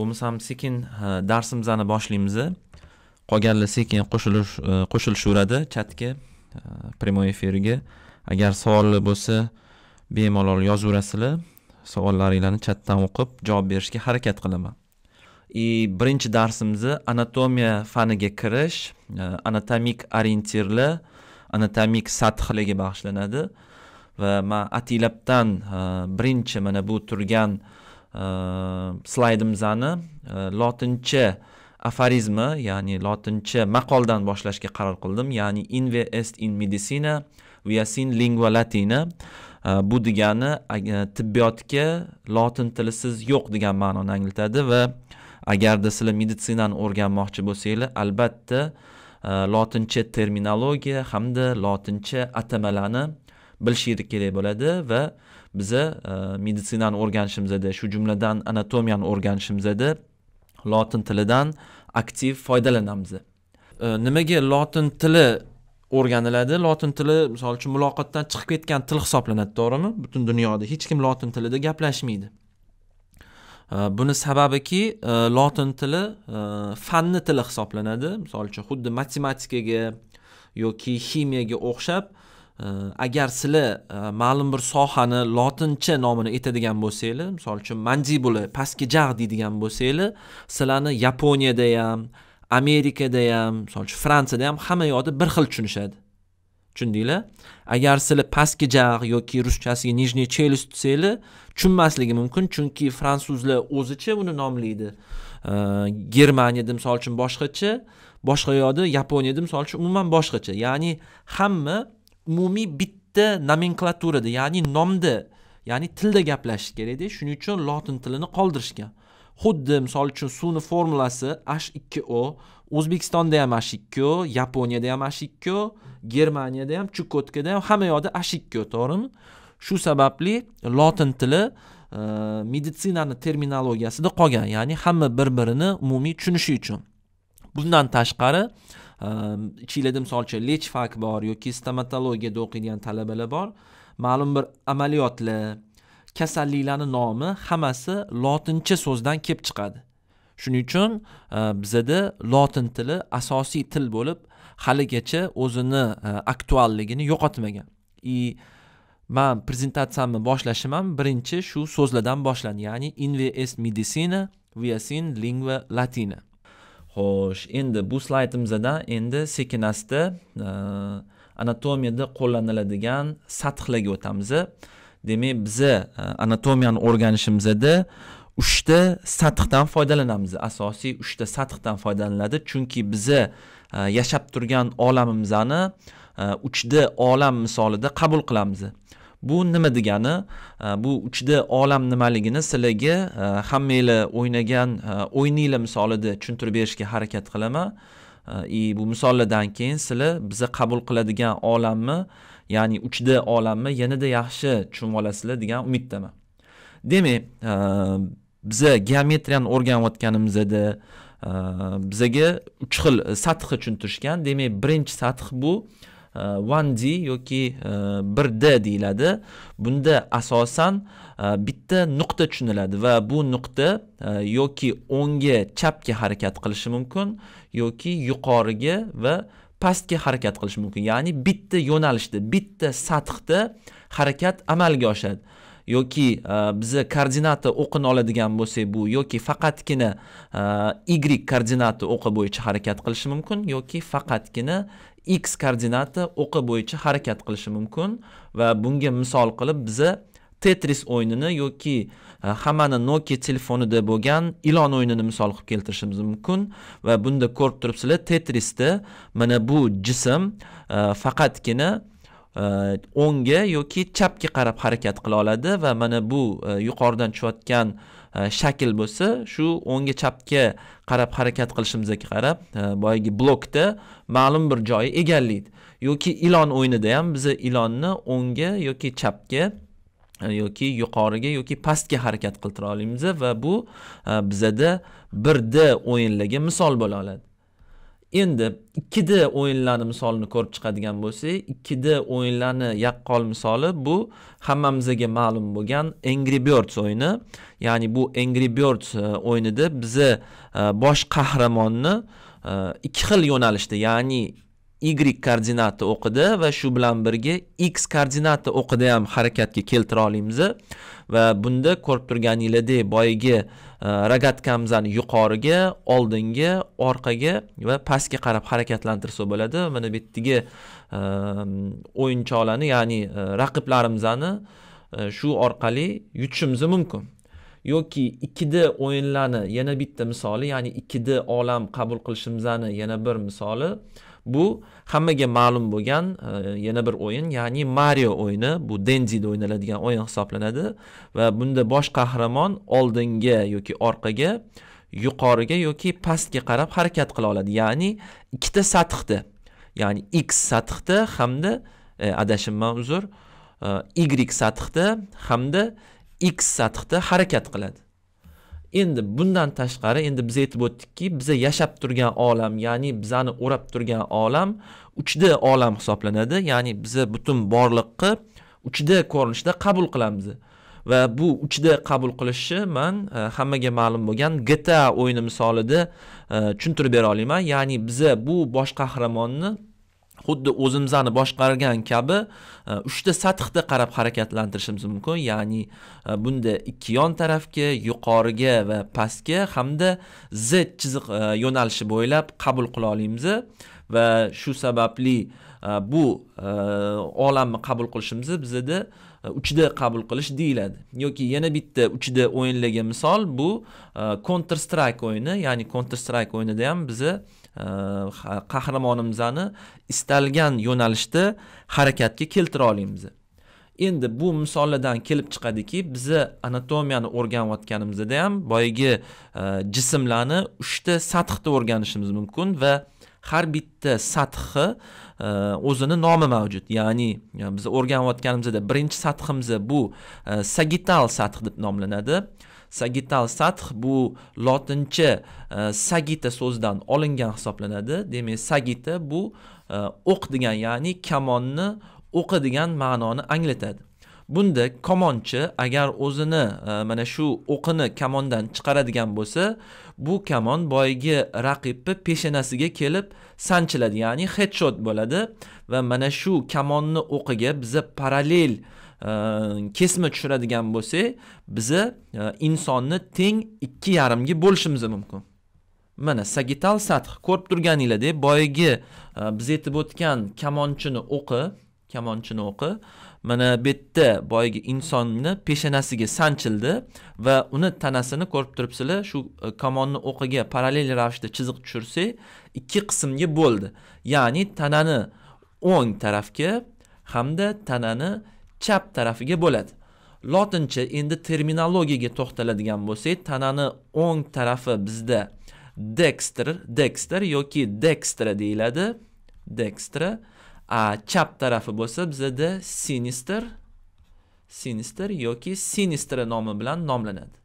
bo'lmasa ham sekin darsimizni boshlaymiz qolganlar sekin qo'shilish e, qo'shilishaveradi chatga прямой e, efirga agar savollar bo'lsa bemalol yozaverasizlar savollaringlarni chatdan o'qib javob berishga harakat qilaman и birinchi darsimiz anatomiya faniga kirish e, anatomik orientirlar anatomik sathligi bag'ishlanadi va man atilabdan birinchi mana bu turgan uh, slaydimizni lotincha aforizmi ya'ni lotincha maqoldan boshlashga qaror qildim ya'ni inve est in medicina viasin lingua latina bu degani tibbiyotga lotin tilisiz yo'q degan ma'noni anglatadi va agarda sizlar meditsinani o'rganmoqchi bo'lsanglar albatta lotincha terminologiya hamda lotincha atamalarni bilishlik kerak bo'ladi va biza e, meditsinani o'rganishimizda shu jumladan anatomiyani o'rganishimizda lotin tilidan aktiv foydalanamiz e, nimaga lotin tili o'rganiladi lotin tili misol uchun muloqotdan chiqib ketgan til hisoblanadi to'g'rimi butun dunyoda hech kim lotin tilida gaplashmaydi e, buni sababiki lotin tili fanni tili hisoblanadi misol uchun xuddi matematikaga yoki ximiyaga o'xshab agar sizlar e, ma'lum bir sohani lotincha nomini aytadigan bo'lsanglar misol uchun mandibula pastki jag' deydigan bo'lsanglar sizlarni yaponiyada ham amerikada ham misol uchun fransiyada ham hamma yoqda bir xil tushunishadi tushundinglar agar sizlar pastki jag' yoki ruschasiga nijniy chelyust desanglar tushunmasligi mumkin chunki fransuzlar o'zicha uni nomlaydi germaniyada misol uchun boshqacha boshqa yoqda yaponiyada misol uchun umuman boshqacha ya'ni hamma umumiy bitta nomenklaturada ya'ni nomda ya'ni tilda gaplashish kerak edi shuning uchun lotin tilini qoldirishgan xuddi misol uchun suvni formulasi h ikki o o'zbekistonda ham h ikki o yaponiyada ham h ikki o germaniyada ham chukotkada ham hamma yoqda h ikki o to'g'rimi shu sababli lotin tili e, meditsinani terminologiyasida qolgan ya'ni hamma bir birini umumiy tushunishi uchun bundan tashqari Ehm, ichinglarda misol uchun fak bor yoki stomatologiyada o'qiydigan talabalar bor ma'lum bir amaliyotlar kasalliklarni nomi hammasi lotincha so'zdan kelib chiqadi shuning uchun ehm, bizada lotin tili asosiy til bo'lib haligacha o'zini e, aktualligini yo'qotmagan и man prezentatsiyamni boshlashim ham birinchi shu so'zlardan boshlandi ya'ni inves medicina viasin lingua latina xo'sh endi bu slaydimizda endi sekin asta e, anatomiyada qo'llaniladigan sathlarga o'tamiz demak biza e, anatomiyani o'rganishimizda uchta sathdan foydalanamiz asosiy uchta sathdan foydalaniladi chunki biza e, yashab turgan olamimizni 3D olam misolida qabul qilamiz bu nima degani bu uchta olam nimaligini sizlarga e, hammanglar o'ynagan e, o'ynanglar misolida tushuntirib berishga harakat qilaman e, и bu misollardan keyin sizlar biza qabul qiladigan olamni ya'ni uchta olamni yanada yaxshi tushunib olasizlar degan umiddaman demak biza geometriyani o'rganayotganimizda bizaga uch xil sathi tushuntirishgan demak birinchi sath bu E, one d yoki e, bir d deyiladi bunda asosan e, bitta nuqta tushuniladi va bu nuqta yoki o'ngga chapga harakat qilishi mumkin yoki yuqoriga va pastga harakat qilish mumkin ya'ni bitta yo'nalishda bitta sathda harakat amalga oshadi yoki biza koordinata o'qini oladigan bo'lsak bu yoki faqatgina y koordinata o'qi bo'yicha harakat qilishi mumkin yoki faqatgina x koordinata o'qi bo'yicha harakat qilishi mumkin va bunga misol qilib biza tetris o'yinini yoki e, hammani nokia telefonida bo'lgan ilon o'yinini misol qilib keltirishimiz mumkin va bunda ko'rib turibsizlar tetrisda mana bu jism e, faqatgina e, o'ngga yoki chapga qarab harakat qila oladi va mana bu yuqoridan tushayotgan E, shakl bo'lsa shu o'ngga chapga qarab harakat qilishimizga qarab e, boyagi blokda ma'lum bir joyi egallaydi yoki ilon o'yinida ham biza ilonni o'ngga yoki chapga e, yoki yuqoriga yoki pastga harakat qiltira olamiz va bu bizada bir d o'yinlarga misol bo'la oladi endi 2D o'yinlarni misolini ko'rib chiqadigan bo'lsak 2D o'yinlarni yaqqol misoli bu hammamizga ma'lum bo'lgan Angry Birds o'yini ya'ni bu Angry Birds e, o'yinida biza e, bosh qahramonni e, ikki xil yo'nalishda ya'ni y koordinata o'qida va shu bilan birga x koordinata o'qida ham harakatga keltira olamiz va bunda ko'rib turganingizdek boyagi rogatkamizni yuqoriga oldinga orqaga va pastga qarab harakatlantirsa bo'ladi mana bu yerdagi o'yinchoqlarni ya'ni raqiblarimizni shu orqali yutishimiz mumkin yoki 2D o'yinlarni yana bitta misoli ya'ni 2D olam qabul qilishimizni yana bir misoli bu hammaga ma'lum bo'lgan e, yana bir o'yin ya'ni mario o'yini bu denzida o'ynaladigan o'yin hisoblanadi va bunda bosh qahramon oldinga yoki orqaga yuqoriga yoki pastga qarab harakat qila oladi ya'ni ikkita sathda ya'ni x sathda hamda e, adashimman uzr e, y sathda hamda x sathda harakat qiladi endi bundan tashqari endi biz aytib o'tdikki biza yashab turgan olam ya'ni bizani o'rab turgan olam uchda olam hisoblanadi ya'ni biza butun borliqni uchda ko'rinishda qabul qilamiz va bu uchda qabul qilishni man e, hammaga ma'lum bo'lgan gta o'yini misolida e, tushuntirib bera olaman ya'ni biza bu bosh qahramonni xuddi o'zimizni boshqargan kabi e, uchta sathda qarab harakatlantirishimiz mumkin ya'ni e, bunda ikki yon tarafga yuqoriga va pastga hamda z chiziq e, yo'nalishi bo'ylab qabul qila olamiz va shu sababli bu olamni qabul qilishimiz bizada uchda qabul qilish deyiladi yoki yana bitta uchda o'yinlarga misol bu counter strike o'yini ya'ni counter strike o'yinida ham biza Э, qahramonimizni istalgan yo'nalishda harakatga keltira olamiz endi bu misollardan kelib chiqadiki biz anatomiyani o'rganayotganimizda ham boyagi e, jismlarni uchta sathda o'rganishimiz mumkin va har bitta sathi e, o'zini nomi mavjud ya'ni e, biz o'rganayotganimizda birinchi sathimiz bu sagittal sath deb nomlanadi sagital sath bu lotincha e, sagita so'zidan olingan hisoblanadi demak sagita bu e, o'q degan ya'ni kamonni o'qi degan ma'noni anglatadi bunda komonchi agar o'zini e, mana shu o'qini kamondan chiqaradigan bo'lsa bu kamon boyagi raqibni peshanasiga kelib sanchiladi ya'ni headshot bo'ladi va mana shu kamonni o'qiga biza parallel kesma tushiradigan bo'lsak biza insonni teng ikki yarimga bo'lishimiz mumkin mana sagittal sath ko'rib turganinglardek boyagi biz aytib o'tgan kamonchini o'qi kamonchini o'qi mana bu yerda boyagi insonni peshanasiga sanchildi va uni tanasini ko'rib turibsizlar shu e, kamonni o'qiga parallel ravishda chiziq tushirsak ikki qismga bo'ldi ya'ni tanani o'ng tarafga hamda tanani chap tarafiga bo'ladi lotincha endi terminologiyaga to'xtaladigan bo'lsak tanani o'ng tarafi bizda dexter, dexter yoki dextra deyiladi dextra a chap tarafi bo'lsa bizada sinister sinister yoki sinistra nomi bilan nomlanadi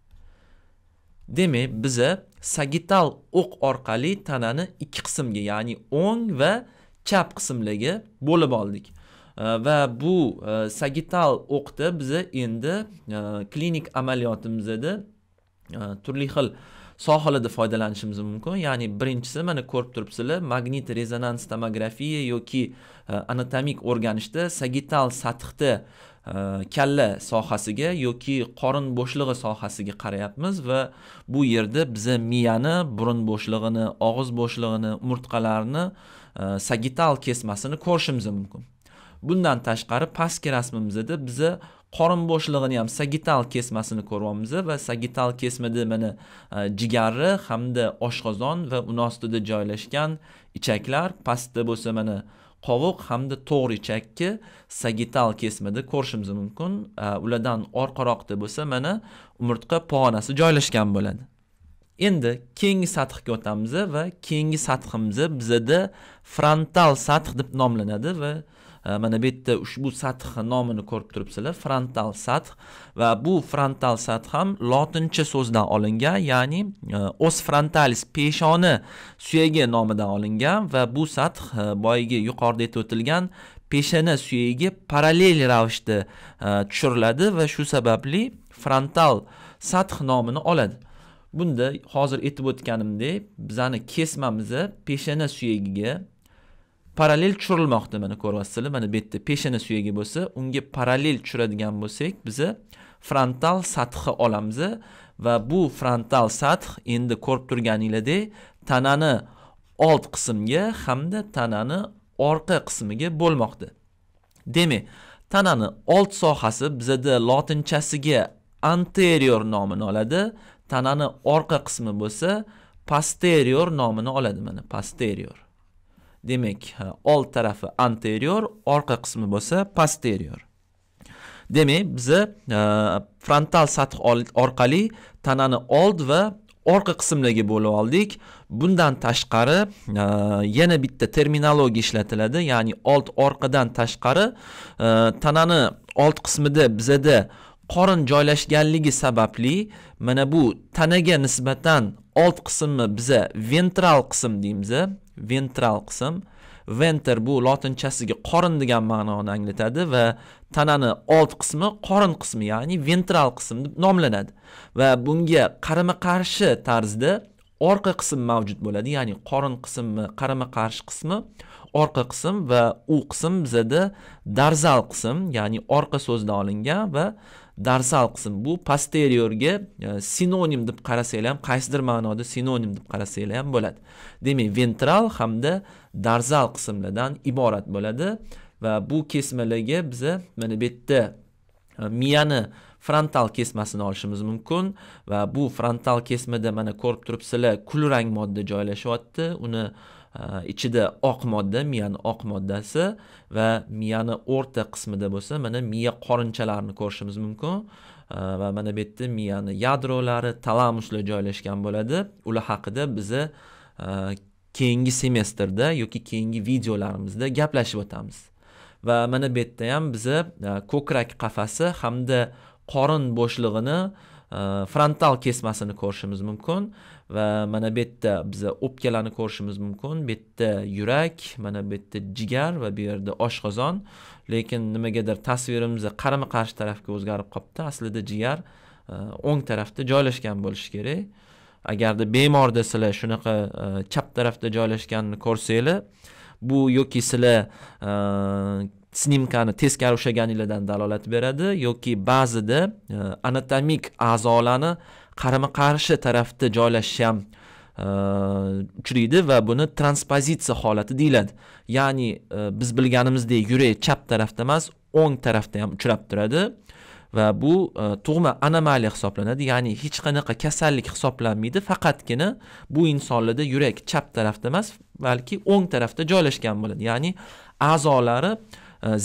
demak biza sagittal o'q orqali tanani ikki qismga ya'ni o'ng va chap qismlarga bo'lib oldik va bu sagital o'qda biza endi klinik amaliyotimizda turli xil sohalarda foydalanishimiz mumkin ya'ni birinchisi mana ko'rib turibsizlar magnit rezonans tomografiya yoki anatomik o'rganishda sagital sathda kalla sohasiga yoki qorin bo'shlig'i sohasiga qarayapmiz va bu yerda biza miyani burun bo'shlig'ini og'iz bo'shlig'ini umurtqalarni sagital kesmasini ko'rishimiz mumkin bundan tashqari pastki rasmimizda biz qorin bo'shlig'ini ham sagittal kesmasini ko'ryapmiz va sagittal kesmada mana e, jigarri hamda oshqozon va uni ostida joylashgan ichaklar pastda bo'lsa mana qovoq hamda to'g'ri ichakki sagittal kesmada ko'rishimiz mumkin e, ulardan orqaroqda bo'lsa mana umurtqa pog'onasi joylashgan bo'ladi endi keyingi sathga o'tamiz va keyingi sathimiz bizada frontal sath deb nomlanadi va Э, mana bu yerda ushbu sath nomini ko'rib turibsizlar frontal sath va bu frontal sath ham lotincha so'zdan olingan ya'ni e, os frontalis peshona suyagi nomidan olingan va bu sath e, boyagi yuqorida aytib o'tilgan peshona suyagiga parallel ravishda e, tushiriladi va shu sababli frontal sath nomini oladi bunda hozir aytib o'tganimdek bizani kesmamizni peshona suyagiga parallel tushirilmoqda mana ko'ryapsizlar mana bu yerda peshona suyagi bo'lsa unga parallel tushiradigan bo'lsak biza frontal sathni olamiz va bu frontal sath endi ko'rib turganinglardek tanani old qismga hamda tanani orqa qismiga bo'lmoqda demak tanani old sohasi bizada lotinchasiga anterior nomini oladi tanani orqa qismi bo'lsa posterior nomini oladi mana posterior Demek old tarafı anterior orka kısmı bo'lsa posterior demak bize frontal sath orqali tanani old orka orqa gibi bo'lib aldık. bundan tashqari yana bitta terminoloji ishlatiladi ya'ni old orqadan tashqari tanani old qismida bizada qorin joylashganligi sebepli. mana bu tanaga nisbatan old qismi bize ventral qism deymiz ventral qism venter bu lotinchasiga qorin degan ma'noni anglatadi va tanani old qismi qorin qismi ya'ni ventral qism deb nomlanadi va bunga qarama qarshi tarzda orqa qism mavjud bo'ladi ya'ni qorin qismi qarama qarshi qismi orqa qism va u qism bizada darzal qism ya'ni orqa so'zdan olingan va darsal qism bu posteriorga e, sinonim deb qarasanglar ham qaysidir ma'noda sinonim deb qarasanglar ham bo'ladi demak ventral hamda darzal qismlardan iborat bo'ladi va bu kesmalarga biza mana bu yerda e, miyani frontal kesmasini olishimiz mumkin va bu frontal kesmada mana ko'rib turibsizlar kulrang modda joylashyapti uni Э, ichida oq modda miyani oq moddasi va miyani o'rta qismida bo'lsa mana miya qorinchalarini ko'rishimiz mumkin э, va mana bu yerda miyani yadrolari talamuslar joylashgan bo'ladi ular haqida biza э, keyingi semestrda yoki keyingi videolarimizda gaplashib o'tamiz va mana bu yerda ham biza e, ko'krak qafasi hamda qorin bo'shlig'ini e, frontal kesmasini ko'rishimiz mumkin va mana bu yerda biza o'pkalarni ko'rishimiz mumkin bu yerda yurak mana bu yerda jigar va bu yerda oshqozon lekin nimagadir tasvirimiz qarama qarshi tarafga o'zgarib qolibdi aslida jigar e, o'ng tarafda joylashgan bo'lishi kerak agarda bemorda sizlar shunaqa e, chap tarafda joylashganini ko'rsanglar bu yoki sizlar e, snimkani teskari ushlaganinglardan dalolat beradi yoki ba'zida anatomik a'zolarni qarama qarshi tarafda joylashishi ham e, uchraydi va buni transpozitsiya holati deyiladi ya'ni e, biz bilganimizdek yurak chap tarafda emas o'ng tarafda ham uchrab turadi va bu e, tug'ma anomaliya hisoblanadi ya'ni hech qanaqa kasallik hisoblanmaydi faqatgina bu insonlarda yurak chap tarafda emas balki o'ng tarafda joylashgan bo'ladi ya'ni a'zolari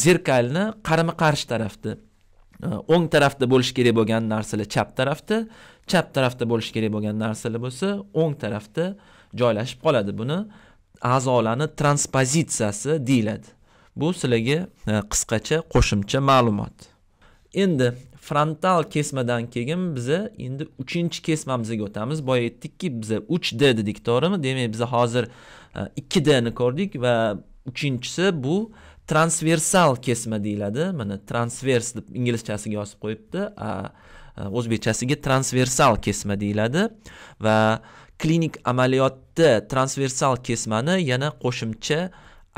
zerkalni qarama qarshi tarafda Э, o'ng tarafda bo'lishi kerak bo'lgan narsalar chap tarafda chap tarafda bo'lishi kerak bo'lgan narsalar bo'lsa o'ng tarafda joylashib qoladi buni a'zolarni transpozitsiyasi deyiladi bu sizlarga e, qisqacha qo'shimcha ma'lumot endi frontal kesmadan keyin biza endi uchinchi kesmamizga o'tamiz boya aytdikki biza uch d dedik to'g'rimi demak biza hozir e, ikki dni ko'rdik va uchinchisi bu transversal kesma deyiladi mana transvers deb inglizchasiga yozib qo'yibdi o'zbekchasiga transversal kesma deyiladi va klinik amaliyotda transversal kesmani yana qo'shimcha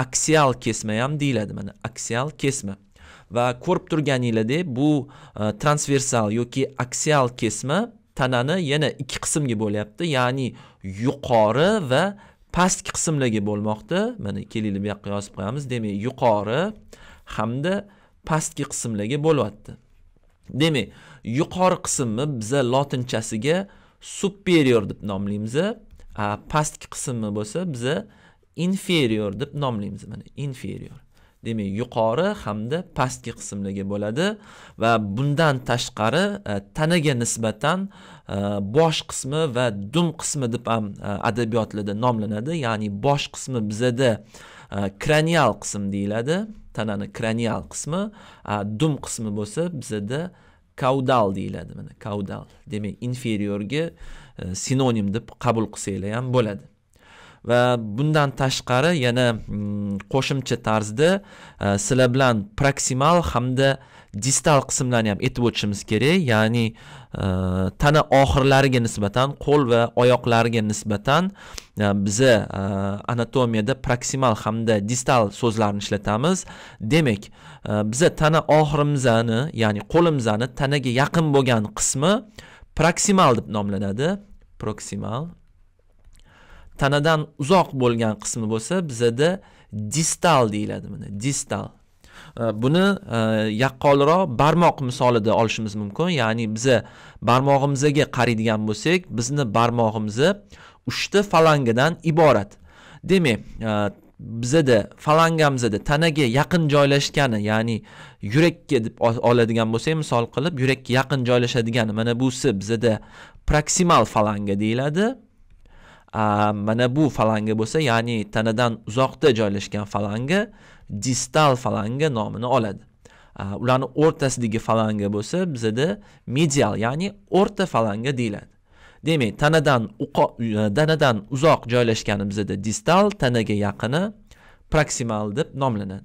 aksial kesma ham deyiladi mana aksial kesma va ko'rib turganinglardek bu transversal yoki aksial kesma tanani yana ikki qismga bo'lyapti ya'ni yuqori va pastki qismlarga bo'lmoqda mana kelinglar bu yoqqa yozib qo'yamiz demak yuqori hamda pastki qismlarga bo'lyapti demak yuqori qismni biza lotinchasiga superior deb nomlaymiz pastki qismi bo'lsa biza inferior deb nomlaymiz mana inferior demak yuqori hamda pastki qismlarga bo'ladi va bundan tashqari e, tanaga nisbatan Э, bosh qismi va dum qismi deb ham e, adabiyotlarda nomlanadi ya'ni bosh qismi bizada e, kranial qism deyiladi tanani kranial qismi dum qismi bo'lsa bizada kaudal deyiladi mana kaudal demak inferiorga e, sinonim deb qabul qilsanglar ham bo'ladi va bundan tashqari yana mm, qo'shimcha tarzda sizlar bilan proksimal hamda distal qismlarni ham aytib o'tishimiz kerak ya'ni e, tana oxirlariga nisbatan qo'l va oyoqlarga nisbatan e, biza e, anatomiyada proksimal hamda distal so'zlarni ishlatamiz demak biza tana oxirimizni ya'ni qo'limizni tanaga yaqin bo'lgan qismi proksimal deb nomlanadi proksimal tanadan uzoq bo'lgan qismi bo'lsa bizada distal deyiladi mana distal buni e, yaqqolroq barmoq misolida olishimiz mumkin ya'ni biza barmog'imizga qaraydigan bo'lsak bizni barmog'imizni uchta falangadan iborat demak e, bizada falangamizda tanaga yaqin joylashgani ya'ni yurakka deb oladigan bo'lsak misol qilib yurakka yaqin joylashadigan mana busi bizada proksimal falanga deyiladi mana bu falanga bo'lsa ya'ni tanadan uzoqda joylashgan falanga distal falanga nomini oladi ularni o'rtasidagi falanga bo'lsa bizada medial ya'ni o'rta falanga deyiladi demak tanadan tanadan uzoq joylashgani bizada distal tanaga yaqini proksimal deb nomlanadi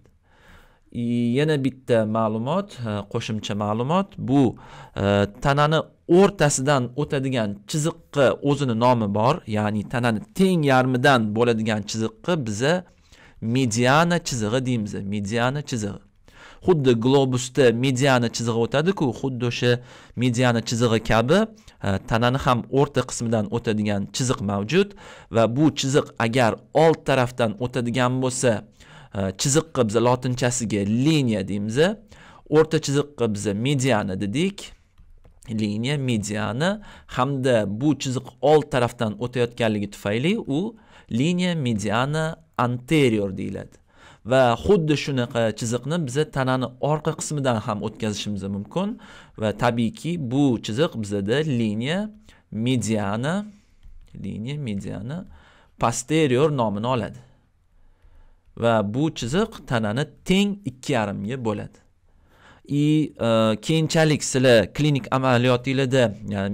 yana bitta ma'lumot qo'shimcha ma'lumot bu tanani o'rtasidan o'tadigan chiziqqa o'zini nomi bor ya'ni tanani teng yarmidan bo'ladigan chiziqqa biza mediana chizig'i deymiz mediana chizig'i xuddi globusda mediana chizig'i o'tadiku xuddi o'sha mediana chizig'i kabi tanani ham o'rta qismidan o'tadigan chiziq mavjud va bu chiziq agar old tarafdan o'tadigan bo'lsa chiziqqa biz lotinchasiga liniya deymiz o'rta chiziqqa biz mediana dedik liniya mediana hamda bu chiziq old tarafdan o'tayotganligi tufayli u liniya mediana anterior deyiladi va xuddi shunaqa chiziqni biza tanani orqa qismidan ham o'tkazishimiz mumkin va tabiiyki bu chiziq bizada liniya mediana liniya mediana posterior nomini oladi va bu chiziq tanani teng 2,5 ga bo'ladi. И e, keyinchalik sizlar klinik amaliyotinglarda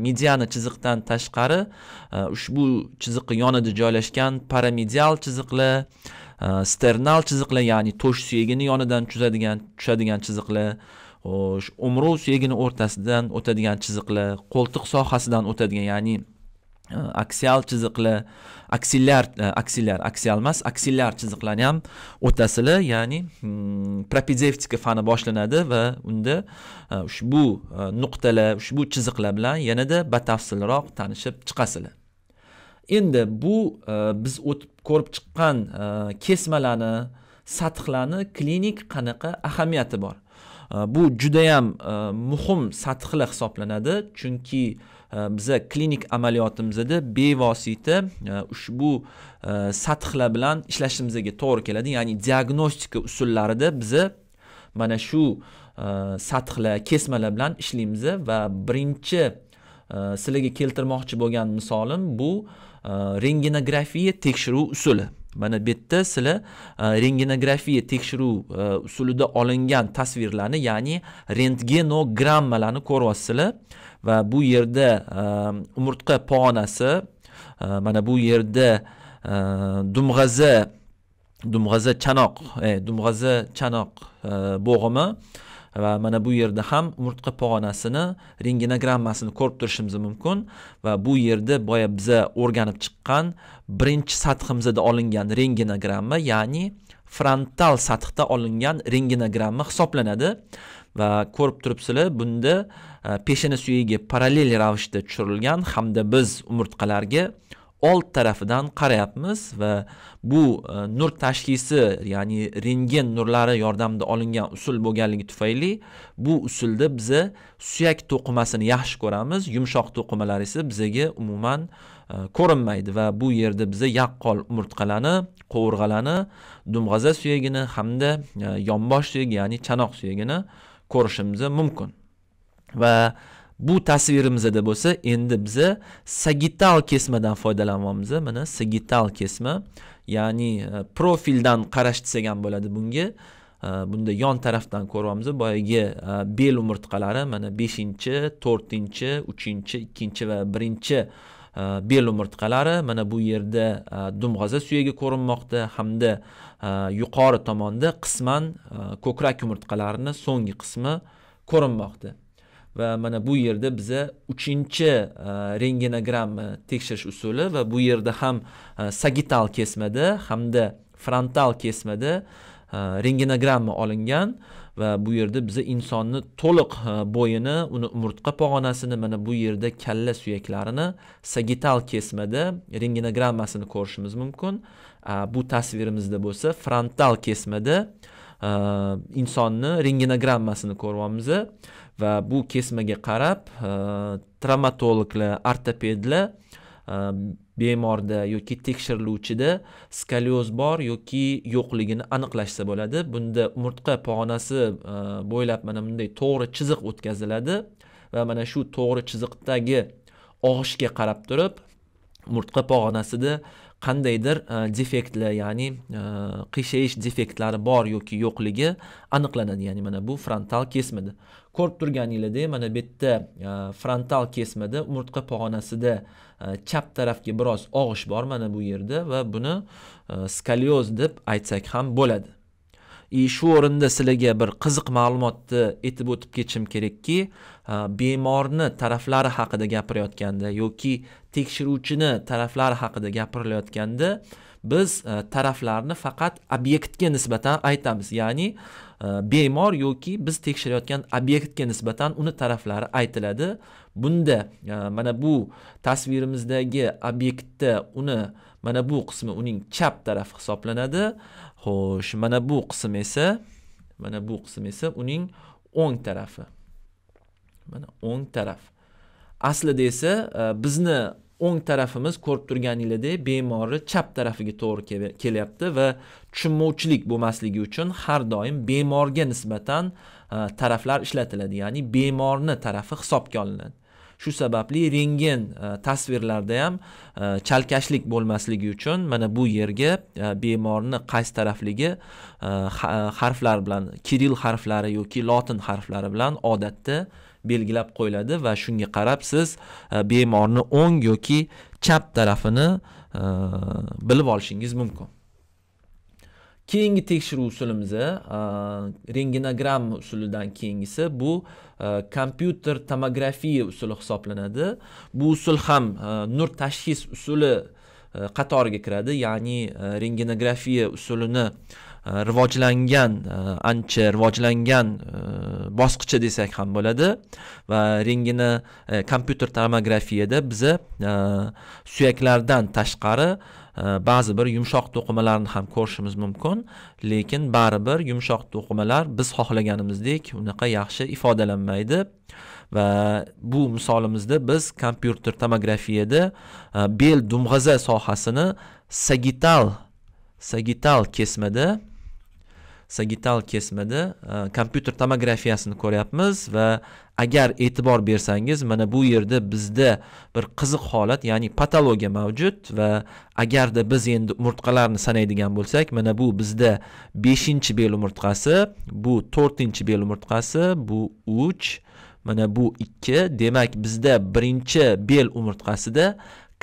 mediani chiziqdan tashqari e, ushbu chiziqni yonida joylashgan paramedial chiziqlar e, sternal chiziqlar ya'ni tosh suyagini yonidan chuzadigan tushadigan chiziqlar xo'sh umru suyagini o'rtasidan o'tadigan chiziqlar qo'ltiq sohasidan o'tadigan ya'ni Э, aksial chiziqlar aksillar e, aksillar aksial emas aksillar chiziqlarni ham o'tasizlar ya'ni hmm, propedevtika fani boshlanadi va unda e, ushbu e, nuqtalar ushbu chiziqlar bilan yanada batafsilroq tanishib chiqasizlar endi bu biz o'tib ko'rib chiqqan kesmalarni sathlarni klinik qanaqa ahamiyati bor bu judayam muhim sathlar hisoblanadi chunki uh, biza klinik amaliyotimizda bevosita e, ushbu e, sathlar bilan ishlashimizga to'g'ri keladi ya'ni diagnostika usullarida biza mana shu e, sathlar kesmalar bilan ishlaymiz va birinchi sizlarga keltirmoqchi bo'lgan misolim bu rentgenografiya tekshiruv usuli mana bu yerda sizlar rentgenografiya tekshiruv usulida olingan tasvirlarni ya'ni rentgenogrammalarni ko'ryapsizlar va bu yerda e, umurtqa pog'onasi e, mana bu yerda e, dumg'aza dumg'aza chanoq dumg'aza chanoq bo'g'imi va mana bu yerda ham umurtqa pog'onasini rentgenogrammasini ko'rib turishimiz mumkin va bu yerda boya biza o'rganib chiqqan birinchi sathimizda olingan rentgenogramma ya'ni frontal sathda olingan rentgenogramma hisoblanadi va ko'rib turibsizlar bunda peshina suyiga parallel ravishda tushirilgan hamda biz umurtqalarga old tarafidan qarayapmiz va bu nur tashxisi ya'ni rentgen nurlari yordamida olingan usul bo'lganligi tufayli bu usulda biza suyak to'qimasini yaxshi ko'ramiz yumshoq to'qimalar esa bizaga umuman ko'rinmaydi va bu yerda biza yaqqol umurtqalarni qovurg'alarni dumg'aza suyagini hamda yonbosh suyagi ya'ni chanoq suyagini ko'rishimiz mumkin va bu tasvirimizda bo'lsa endi biza sagittal kesmadan foydalanyapmiz mana sagittal kesma ya'ni e, profildan qarash desak ham bo'ladi bunga e, bunda yon tarafdan ko'ryapmiz boyagi e, bel umurtqalari mana beshinchi to'rtinchi uchinchi ikkinchi va birinchi bel umurtqalari mana bu yerda dumg'aza suyagi ko'rinmoqda hamda yuqori tomonda qisman ko'krak umurtqalarini so'nggi qismi ko'rinmoqda va mana bu yerda biza uchinchi e, rengenogramma e, tekshirish usuli va bu yerda ham e, sagittal kesmada hamda frontal kesmada rengenogramma olingan va bu yerda biza insonni to'liq bo'yini uni umurtqa pog'onasini mana bu yerda kalla suyaklarini sagittal kesmada rengenogrammasini ko'rishimiz mumkin bu tasvirimizda bo'lsa frontal kesmada insonni rengenogrammasini ko'ryapmiz va bu kesmaga qarab e, travmatologlar ortopedlar e, bemorda yoki tekshiriluvchida skolioz bor yoki yo'qligini aniqlashsa bo'ladi bunda umurtqa pog'onasi e, bo'ylab mana bunday to'g'ri chiziq o'tkaziladi va mana shu to'g'ri chiziqdagi og'ishga qarab turib umurtqa pog'onasida qandaydir e, defektlar ya'ni e, qiyshayish defektlari bor yoki yo'qligi aniqlanadi ya'ni mana bu frontal kesmada ko'rib turganingizdek mana bu yerda e, frontal kesmada umurtqa pog'onasida chap tarafga biroz og'ish bor mana bu yerda va buni skolioz deb aytsak ham bo'ladi и shu o'rinda sizlarga bir qiziq ma'lumotni aytib o'tib ketishim kerakki bemorni taraflari haqida gapirayotganda yoki tekshiruvchini taraflari haqida gapirilayotganda biz taraflarni faqat obyektga nisbatan aytamiz ya'ni bemor yoki biz tekshirayotgan obyektga nisbatan uni taraflari aytiladi bunda mana bu tasvirimizdagi obyektda uni mana bu qismi uning chap tarafi hisoblanadi xo'sh mana bu qism esa mana bu qism esa uning o'ng tarafi mana o'ng taraf aslida esa e, bizni o'ng tarafimiz ko'rib turganinglardek bemorni chap tarafiga to'g'ri kelyapti va tushunmovchilik bo'lmasligi uchun har doim bemorga nisbatan e, taraflar ishlatiladi ya'ni bemorni tarafi hisobga olinadi shu sababli rengen e, tasvirlarda ham e, chalkashlik bo'lmasligi uchun mana bu yerga e, bemorni qaysi tarafligi harflar bilan kiril harflari yoki lotin harflari bilan odatda belgilab qo'yiladi va shunga qarab siz bemorni o'ng yoki chap tarafini bilib olishingiz mumkin keyingi tekshiruv usulimiz e, rentgenogramma usulidan keyingisi bu kompyuter e, tomografiya usuli hisoblanadi bu usul ham e, nur tashxis usuli qatoriga kiradi ya'ni rentgenografiya usulini rivojlangan ancha rivojlangan bosqichi desak ham bo'ladi va rentgeni kompyuter tomografiyada biza suyaklardan tashqari ba'zi э, bir yumshoq to'qimalarni ham ko'rishimiz mumkin lekin baribir yumshoq to'qimalar biz xohlaganimizdek unaqa yaxshi ifodalanmaydi va bu misolimizda biz kompyuter tomografiyada e, bel dumg'aza sohasini sagittal sagittal kesmada sagital kesmada kompyuter tomografiyasini ko'ryapmiz va agar e'tibor bersangiz mana bu yerda bizda bir qiziq holat ya'ni patologiya mavjud va agarda biz endi umurtqalarni sanaydigan bo'lsak mana bu bizda beshinchi bel umurtqasi bu to'rtinchi bel umurtqasi bu uch mana bu ikki demak bizda birinchi bel umurtqasida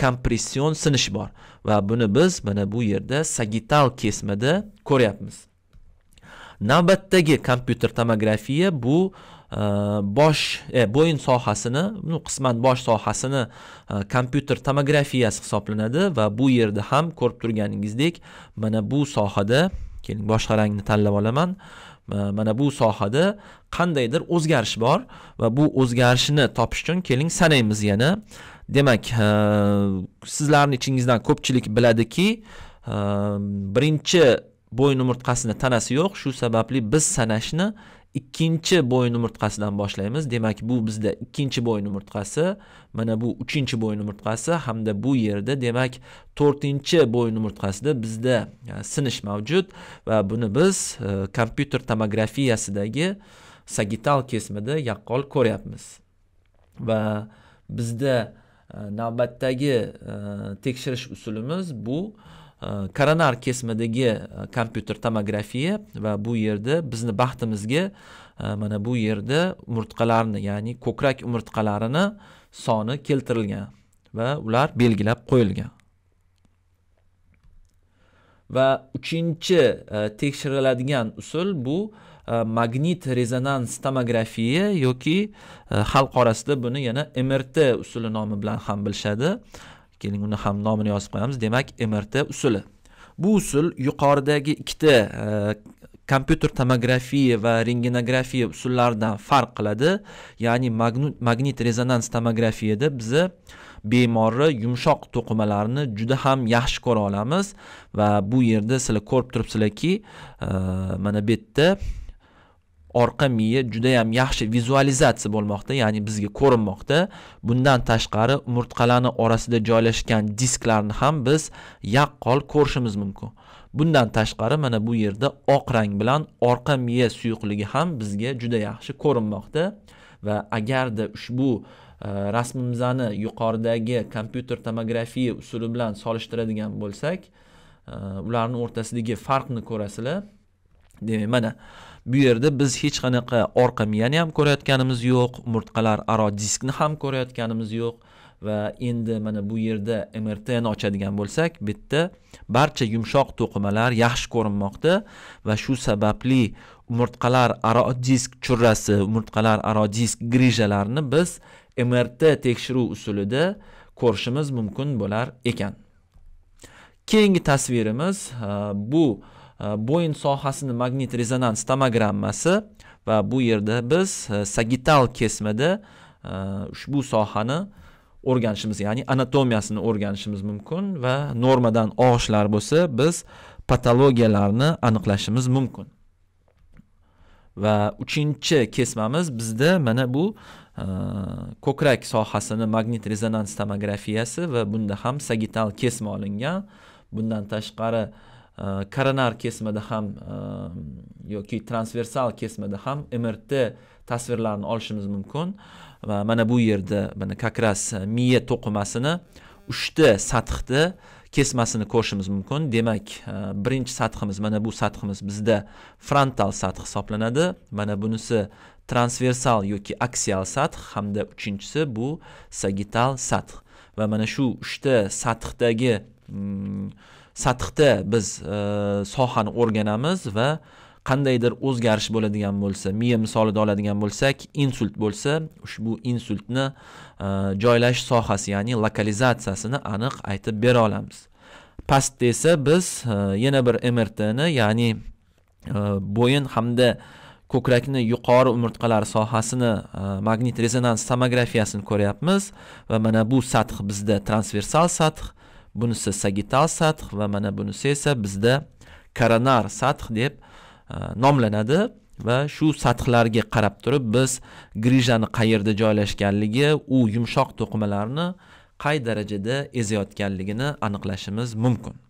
kompression sinish bor va buni biz mana bu yerda sagital kesmada ko'ryapmiz navbatdagi kompyuter tomografiya bu e, bosh e, bo'yin sohasini ну qisman bosh sohasini e, kompyuter tomografiyasi hisoblanadi va bu yerda ham ko'rib turganingizdek mana bu sohada keling boshqa rangni tanlab olaman e, mana bu sohada qandaydir o'zgarish bor va bu o'zgarishni topish uchun keling sanaymiz yana demak sizlarni ichingizdan ko'pchilik biladiki birinchi bo'yin umurtqasini tanasi yo'q shu sababli biz sanashni ikkinchi bo'yin umurtqasidan boshlaymiz demak bu bizda ikkinchi bo'yin umurtqasi mana bu uchinchi bo'yin umurtqasi hamda bu yerda demak to'rtinchi bo'yin umurtqasida bizda e, sinish mavjud va buni biz e, kompyuter tomografiyasidagi sagittal kesmida yaqqol ko'ryapmiz va bizda e, navbatdagi e, tekshirish usulimiz bu e, Э, koronar kesmidagi e, kompyuter tomografiya va bu yerda bizni baxtimizga e, mana bu yerda umurtqalarni ya'ni ko'krak umurtqalarini soni keltirilgan va ular belgilab qo'yilgan va uchinchi e, tekshiriladigan usul bu magnit rezonans tomografiya yoki xalq orasida buni yana mrt usuli nomi bilan ham bilishadi keling uni ham nomini yozib qo'yamiz demak mrt usuli bu usul yuqoridagi ikkita e, kompyuter tomografiya va rentgenografiya usullaridan farq qiladi ya'ni magnit rezonans tomografiyada biza bemorni yumshoq to'qimalarni juda ham yaxshi ko'ra olamiz va bu yerda sizlar ko'rib turibsizlarki e, mana bu yerda orqa miya judayam yaxshi vizualizatsiya bo'lmoqda ya'ni bizga ko'rinmoqda bundan tashqari umurtqalarni orasida joylashgan disklarni ham biz yaqqol ko'rishimiz mumkin bundan tashqari mana bu yerda oq rang bilan orqa miya suyuqligi ham bizga juda yaxshi ko'rinmoqda va agarda ushbu e, rasmimizni yuqoridagi kompyuter tomografiya usuli bilan solishtiradigan bo'lsak e, ularni o'rtasidagi farqni ko'rasizlar demak mana bu yerda biz hech qanaqa orqa miyani ham ko'rayotganimiz yo'q umurtqalar aro diskni ham ko'rayotganimiz yo'q va endi mana bu yerda mrtni ochadigan bo'lsak bu yerda barcha yumshoq to'qimalar yaxshi ko'rinmoqda va shu sababli umurtqalar aro disk churrasi umurtqalar aro disk grijalarini biz mrt tekshiruv usulida ko'rishimiz mumkin bo'lar ekan keyingi tasvirimiz bu Э, bo'yin sohasini magnit rezonans tomogrammasi va bu yerda biz e, sagittal kesmada e, ushbu sohani o'rganishimiz ya'ni anatomiyasini o'rganishimiz mumkin va normadan oshlar bo'lsa biz patologiyalarni aniqlashimiz mumkin va uchinchi kesmamiz bizda mana bu e, ko'krak sohasini magnit rezonans tomografiyasi va bunda ham sagittal kesma olingan bundan tashqari koronar э, kesimida ham э, yoki transversal kesimida ham mrt tasvirlarini olishimiz mumkin va mana bu yerda mana как раз e, miya to'qimasini uchta sathni kesmasini ko'rishimiz mumkin demak e, birinchi sathimiz mana bu sathimiz bizda frontal sath hisoblanadi mana bunisi transversal yoki aksial sath hamda uchinchisi bu sagittal sath va mana shu uchta sathdagi mm, sathda biz e, sohani o'rganamiz va qandaydir o'zgarish bo'ladigan bo'lsa miya misolida oladigan bo'lsak insult bo'lsa ushbu insultni e, joylash sohasi ya'ni lokalizatsiyasini aniq aytib bera olamiz pastda esa biz e, yana bir mrtni ya'ni bo'yin hamda ko'krakni yuqori umurtqalari sohasini magnit rezonans tomografiyasini ko'ryapmiz va mana bu sath bizda transversal sath bunisi sagital sath va mana bunisi esa bizda koronar sath deb e, nomlanadi va shu sathlarga qarab turib biz grijani qayerda joylashganligi u yumshoq to'qimalarni qay darajada ezayotganligini aniqlashimiz mumkin